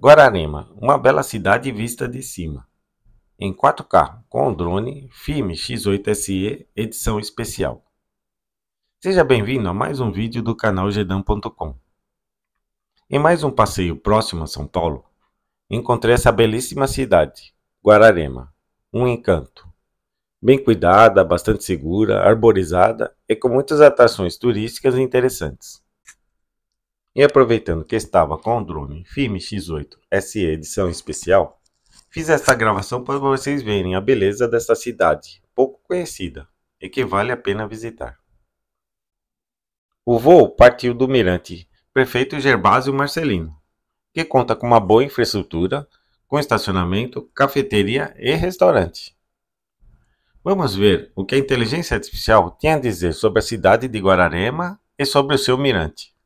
Guararema, uma bela cidade vista de cima. Em 4K, com o drone, filme X8 SE, edição especial. Seja bem-vindo a mais um vídeo do canal gedan.com. Em mais um passeio próximo a São Paulo, encontrei essa belíssima cidade, Guararema, um encanto. Bem cuidada, bastante segura, arborizada e com muitas atrações turísticas interessantes. E aproveitando que estava com o drone Firme X8 SE edição especial, fiz esta gravação para vocês verem a beleza desta cidade pouco conhecida e que vale a pena visitar. O voo partiu do Mirante Prefeito Gerbásio Marcelino, que conta com uma boa infraestrutura, com estacionamento, cafeteria e restaurante. Vamos ver o que a inteligência artificial tem a dizer sobre a cidade de Guararema e sobre o seu mirante.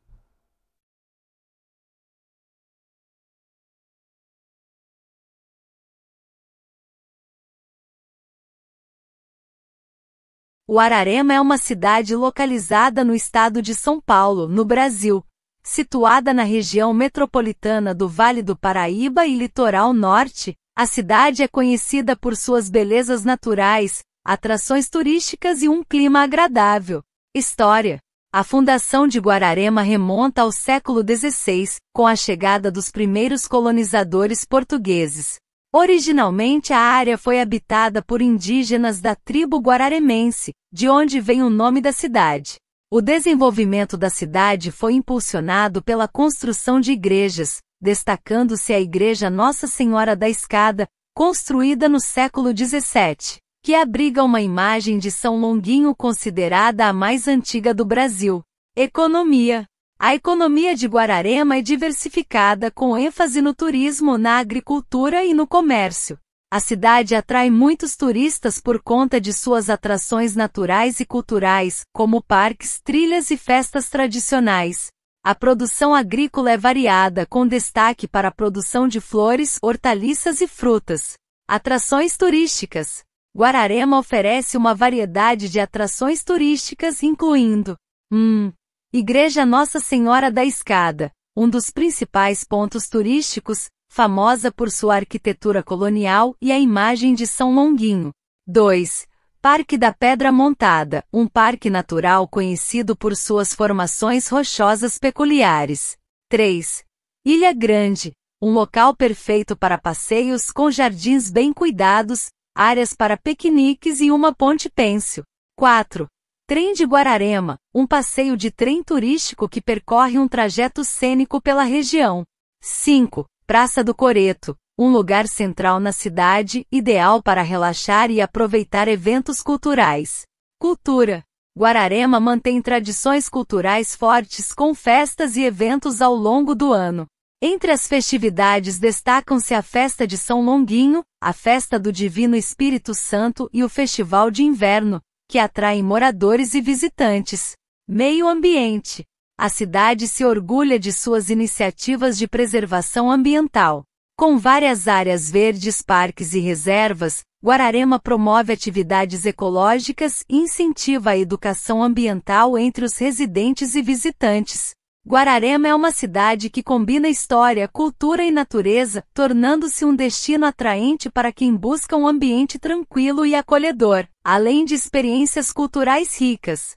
O Ararema é uma cidade localizada no estado de São Paulo, no Brasil, situada na região metropolitana do Vale do Paraíba e Litoral Norte. A cidade é conhecida por suas belezas naturais, atrações turísticas e um clima agradável. História a fundação de Guararema remonta ao século XVI, com a chegada dos primeiros colonizadores portugueses. Originalmente a área foi habitada por indígenas da tribo guararemense, de onde vem o nome da cidade. O desenvolvimento da cidade foi impulsionado pela construção de igrejas, destacando-se a Igreja Nossa Senhora da Escada, construída no século XVII, que abriga uma imagem de São Longuinho considerada a mais antiga do Brasil. Economia a economia de Guararema é diversificada com ênfase no turismo, na agricultura e no comércio. A cidade atrai muitos turistas por conta de suas atrações naturais e culturais, como parques, trilhas e festas tradicionais. A produção agrícola é variada, com destaque para a produção de flores, hortaliças e frutas. Atrações turísticas. Guararema oferece uma variedade de atrações turísticas, incluindo: Hum, Igreja Nossa Senhora da Escada, um dos principais pontos turísticos, famosa por sua arquitetura colonial e a imagem de São Longuinho. 2. Parque da Pedra Montada, um parque natural conhecido por suas formações rochosas peculiares. 3. Ilha Grande, um local perfeito para passeios com jardins bem cuidados, áreas para piqueniques e uma ponte pêncil. 4. Trem de Guararema, um passeio de trem turístico que percorre um trajeto cênico pela região. 5. Praça do Coreto, um lugar central na cidade, ideal para relaxar e aproveitar eventos culturais. Cultura. Guararema mantém tradições culturais fortes com festas e eventos ao longo do ano. Entre as festividades destacam-se a Festa de São Longuinho, a Festa do Divino Espírito Santo e o Festival de Inverno, que atraem moradores e visitantes. Meio ambiente. A cidade se orgulha de suas iniciativas de preservação ambiental. Com várias áreas verdes, parques e reservas, Guararema promove atividades ecológicas e incentiva a educação ambiental entre os residentes e visitantes. Guararema é uma cidade que combina história, cultura e natureza, tornando-se um destino atraente para quem busca um ambiente tranquilo e acolhedor além de experiências culturais ricas.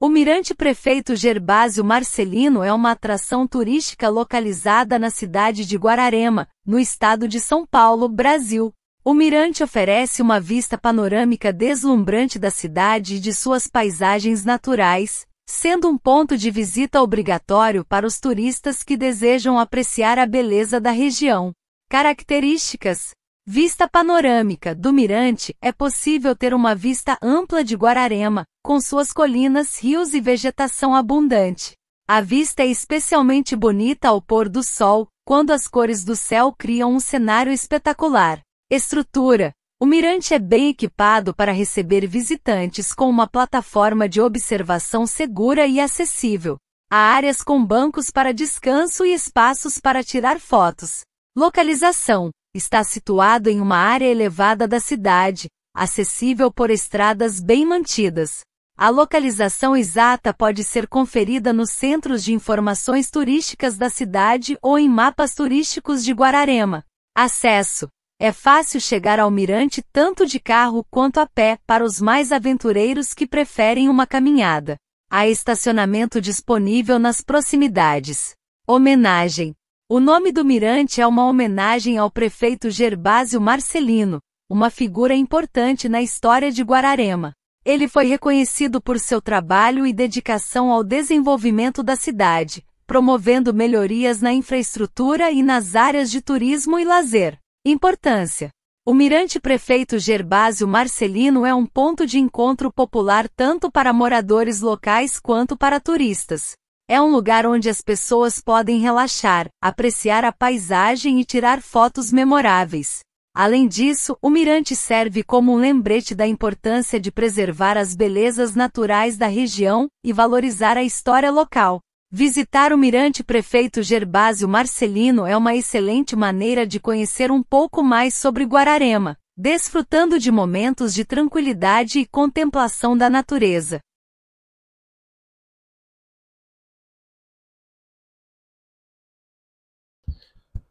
O Mirante Prefeito Gerbásio Marcelino é uma atração turística localizada na cidade de Guararema, no estado de São Paulo, Brasil. O mirante oferece uma vista panorâmica deslumbrante da cidade e de suas paisagens naturais, sendo um ponto de visita obrigatório para os turistas que desejam apreciar a beleza da região. Características: Vista panorâmica do mirante é possível ter uma vista ampla de Guararema, com suas colinas, rios e vegetação abundante. A vista é especialmente bonita ao pôr do sol, quando as cores do céu criam um cenário espetacular. Estrutura: o mirante é bem equipado para receber visitantes com uma plataforma de observação segura e acessível. Há áreas com bancos para descanso e espaços para tirar fotos. Localização: está situado em uma área elevada da cidade, acessível por estradas bem mantidas. A localização exata pode ser conferida nos centros de informações turísticas da cidade ou em mapas turísticos de Guararema. Acesso: é fácil chegar ao mirante tanto de carro quanto a pé para os mais aventureiros que preferem uma caminhada. Há estacionamento disponível nas proximidades. Homenagem. O nome do mirante é uma homenagem ao prefeito Gerbásio Marcelino, uma figura importante na história de Guararema. Ele foi reconhecido por seu trabalho e dedicação ao desenvolvimento da cidade, promovendo melhorias na infraestrutura e nas áreas de turismo e lazer. Importância: O Mirante Prefeito Gerbásio Marcelino é um ponto de encontro popular tanto para moradores locais quanto para turistas. É um lugar onde as pessoas podem relaxar, apreciar a paisagem e tirar fotos memoráveis. Além disso, o mirante serve como um lembrete da importância de preservar as belezas naturais da região e valorizar a história local. Visitar o Mirante Prefeito Gerbásio Marcelino é uma excelente maneira de conhecer um pouco mais sobre Guararema, desfrutando de momentos de tranquilidade e contemplação da natureza.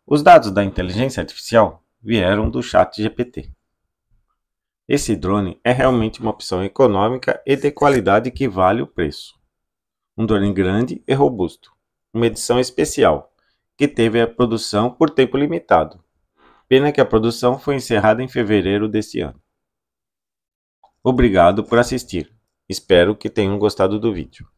Os dados da inteligência artificial vieram do Chat GPT. Esse drone é realmente uma opção econômica e de qualidade que vale o preço um drone grande e robusto, uma edição especial, que teve a produção por tempo limitado. Pena que a produção foi encerrada em fevereiro deste ano. Obrigado por assistir. Espero que tenham gostado do vídeo.